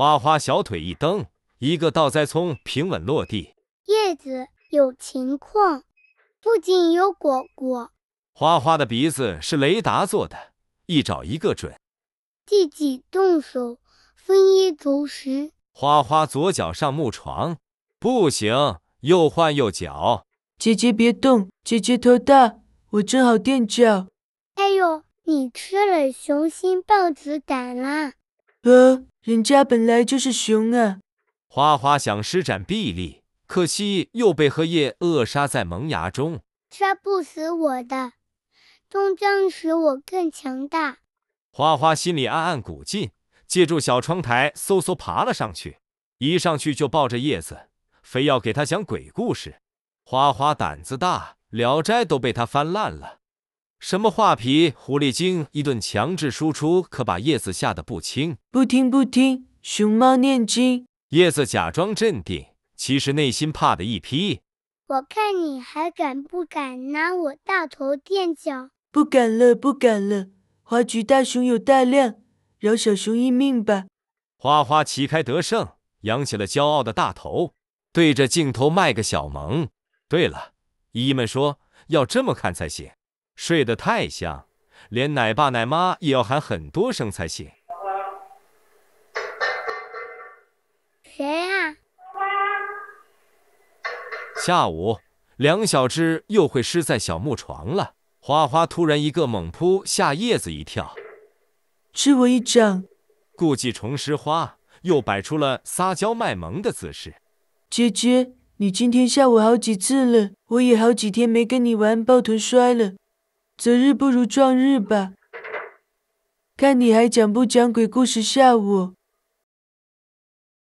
花花小腿一蹬，一个倒栽葱，平稳落地。叶子有情况，附近有果果。花花的鼻子是雷达做的，一找一个准。自己动手，丰衣足食。花花左脚上木床，不行，又换右脚。姐姐别动，姐姐头大，我正好垫脚。哎呦，你吃了雄心豹子胆啦！呃，人家本来就是熊啊！花花想施展臂力，可惜又被荷叶扼杀在萌芽中。杀不死我的，终将使我更强大。花花心里暗暗鼓劲，借助小窗台，嗖嗖爬了上去。一上去就抱着叶子，非要给他讲鬼故事。花花胆子大，《聊斋》都被他翻烂了。什么画皮狐狸精一顿强制输出，可把叶子吓得不轻。不听不听，熊猫念经。叶子假装镇定，其实内心怕的一批。我看你还敢不敢拿我大头垫脚？不敢了，不敢了。花菊大熊有大量，饶小熊一命吧。花花旗开得胜，扬起了骄傲的大头，对着镜头卖个小萌。对了，姨姨们说要这么看才行。睡得太香，连奶爸奶妈也要喊很多声才醒。谁啊？下午，两小只又会湿在小木床了。花花突然一个猛扑，吓叶子一跳。吃我一掌！故技重施，花又摆出了撒娇卖萌的姿势。姐姐，你今天吓我好几次了，我也好几天没跟你玩抱臀摔了。择日不如撞日吧，看你还讲不讲鬼故事吓我。